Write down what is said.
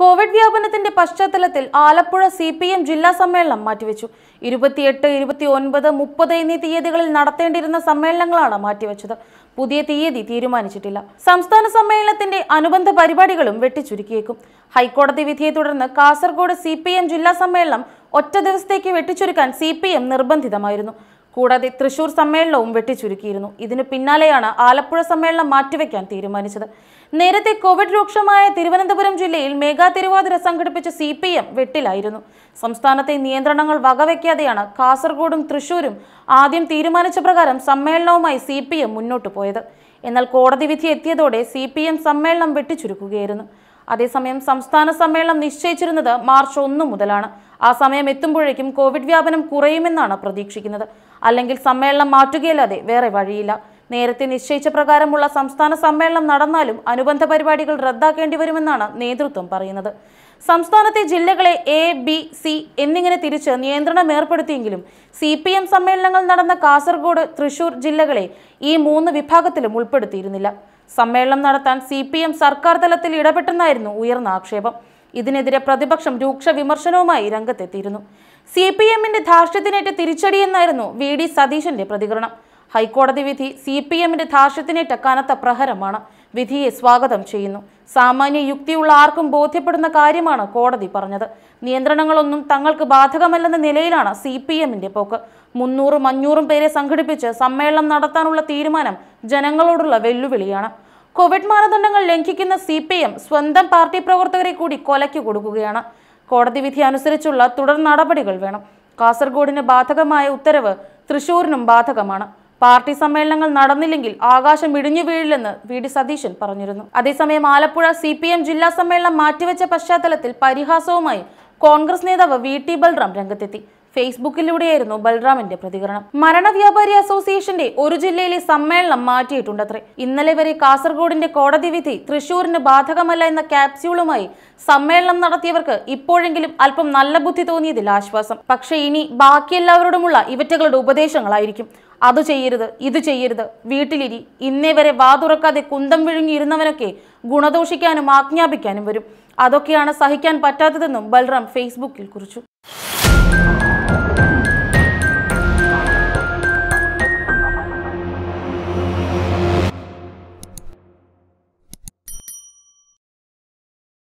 Covid വ്യാപനത്തിന്റെ പശ്ചാത്തലത്തിൽ Alappuzha C P M ജില്ലാ സമ്മേളനം മാറ്റിവെച്ചു ഇരുപത്തിയെട്ട് ഇരുപത്തി ഒൻപത് മുപ്പത് എന്നീ തീയതികളിൽ നടത്തേണ്ടിയിരുന്ന സമ്മേളനങ്ങളാണ് മാറ്റിവെച്ചത് പുതിയ തീയതി തീരുമാനിച്ചിട്ടില്ല സംസ്ഥാന സമ്മേളനത്തിന്റെ അനുബന്ധ പരിപാടികളും വെട്ടിച്ചുരുക്കിയേക്കും ഹൈക്കോടതി വിധിയെ തുടർന്ന് കാസർഗോഡ് സി ജില്ലാ സമ്മേളനം ഒറ്റ ദിവസത്തേക്ക് വെട്ടിച്ചുരുക്കാൻ സി നിർബന്ധിതമായിരുന്നു കൂടാതെ തൃശൂർ സമ്മേളനവും വെട്ടിച്ചുരുക്കിയിരുന്നു ഇതിന് പിന്നാലെയാണ് ആലപ്പുഴ സമ്മേളനം മാറ്റിവെക്കാൻ തീരുമാനിച്ചത് നേരത്തെ കോവിഡ് രൂക്ഷമായ തിരുവനന്തപുരം ജില്ലയിൽ മെഗാ തിരുവാതിര സംഘടിപ്പിച്ച സി പി എം വെട്ടിലായിരുന്നു സംസ്ഥാനത്തെ നിയന്ത്രണങ്ങൾ വകവെക്കാതെയാണ് കാസർഗോഡും തൃശൂരും ആദ്യം തീരുമാനിച്ച പ്രകാരം സമ്മേളനവുമായി സി പി എം മുന്നോട്ട് പോയത് എന്നാൽ കോടതി വിധി എത്തിയതോടെ സി പി എം സമ്മേളനം വെട്ടിച്ചുരുക്കുകയായിരുന്നു അതേസമയം സംസ്ഥാന സമ്മേളനം നിശ്ചയിച്ചിരുന്നത് മാർച്ച് ഒന്നു മുതലാണ് ആ സമയം എത്തുമ്പോഴേക്കും കോവിഡ് വ്യാപനം കുറയുമെന്നാണ് പ്രതീക്ഷിക്കുന്നത് അല്ലെങ്കിൽ സമ്മേളനം മാറ്റുകയല്ലാതെ വേറെ വഴിയില്ല നേരത്തെ നിശ്ചയിച്ച പ്രകാരമുള്ള സംസ്ഥാന സമ്മേളനം നടന്നാലും അനുബന്ധ പരിപാടികൾ റദ്ദാക്കേണ്ടി വരുമെന്നാണ് നേതൃത്വം പറയുന്നത് സംസ്ഥാനത്തെ ജില്ലകളെ എ ബി സി എന്നിങ്ങനെ തിരിച്ച് നിയന്ത്രണം ഏർപ്പെടുത്തിയെങ്കിലും സി പി എം സമ്മേളനങ്ങൾ നടന്ന കാസർഗോഡ് തൃശൂർ ജില്ലകളെ ഈ മൂന്ന് വിഭാഗത്തിലും ഉൾപ്പെടുത്തിയിരുന്നില്ല സമ്മേളനം നടത്താൻ സി സർക്കാർ തലത്തിൽ ഇടപെട്ടെന്നായിരുന്നു ഉയർന്ന ആക്ഷേപം ഇതിനെതിരെ പ്രതിപക്ഷം രൂക്ഷ വിമർശനവുമായി രംഗത്തെത്തിയിരുന്നു സി പി എമ്മിന്റെ ധാർഷ്ട്യത്തിനേറ്റ തിരിച്ചടിയെന്നായിരുന്നു വി ഡി സതീശന്റെ പ്രതികരണം ഹൈക്കോടതി വിധി സി പി എമ്മിന്റെ ധാർഷ്ട്യത്തിനേറ്റ കനത്ത പ്രഹരമാണ് വിധിയെ സ്വാഗതം ചെയ്യുന്നു സാമാന്യ യുക്തിയുള്ള ആർക്കും ബോധ്യപ്പെടുന്ന കാര്യമാണ് കോടതി പറഞ്ഞത് നിയന്ത്രണങ്ങളൊന്നും തങ്ങൾക്ക് ബാധകമല്ലെന്ന നിലയിലാണ് സി പി എമ്മിന്റെ പോക്ക് മുന്നൂറും അഞ്ഞൂറും പേരെ സംഘടിപ്പിച്ച് സമ്മേളനം നടത്താനുള്ള തീരുമാനം ജനങ്ങളോടുള്ള വെല്ലുവിളിയാണ് കോവിഡ് മാനദണ്ഡങ്ങൾ ലംഘിക്കുന്ന സി പി എം സ്വന്തം പാർട്ടി പ്രവർത്തകരെ കൂടി കൊലയ്ക്ക് കൊടുക്കുകയാണ് കോടതി വിധി അനുസരിച്ചുള്ള തുടർ നടപടികൾ വേണം കാസർഗോഡിന് ബാധകമായ ഉത്തരവ് തൃശൂരിനും ബാധകമാണ് പാർട്ടി സമ്മേളനങ്ങൾ നടന്നില്ലെങ്കിൽ ആകാശം ഇടിഞ്ഞു വീഴില്ലെന്ന് വി ഡി സതീശൻ പറഞ്ഞിരുന്നു അതേസമയം ആലപ്പുഴ സി പി എം ജില്ലാ സമ്മേളനം മാറ്റിവെച്ച പശ്ചാത്തലത്തിൽ പരിഹാസവുമായി കോൺഗ്രസ് നേതാവ് വി ടി ബൽറാം രംഗത്തെത്തി ഫേസ്ബുക്കിലൂടെയായിരുന്നു ബൽറാമിന്റെ പ്രതികരണം മരണ വ്യാപാരി അസോസിയേഷന്റെ ഒരു ജില്ലയിലെ സമ്മേളനം മാറ്റിയിട്ടുണ്ടത്രേ ഇന്നലെ വരെ കാസർഗോഡിന്റെ കോടതി വിധി തൃശൂരിന് ബാധകമല്ല എന്ന ക്യാപ്സ്യൂളുമായി സമ്മേളനം നടത്തിയവർക്ക് ഇപ്പോഴെങ്കിലും അല്പം നല്ല ബുദ്ധി തോന്നിയതിൽ ആശ്വാസം പക്ഷേ ഇനി ബാക്കിയെല്ലാവരോടുമുള്ള ഇവറ്റകളുടെ ഉപദേശങ്ങളായിരിക്കും അത് ചെയ്യരുത് ഇത് ചെയ്യരുത് വീട്ടിലിരി ഇന്നേ വരെ വാതുറക്കാതെ കുന്തം വിഴുങ്ങിയിരുന്നവനൊക്കെ ഗുണദോഷിക്കാനും ആജ്ഞാപിക്കാനും വരും അതൊക്കെയാണ് സഹിക്കാൻ പറ്റാത്തതെന്നും ബൽറാം ഫേസ്ബുക്കിൽ കുറിച്ചു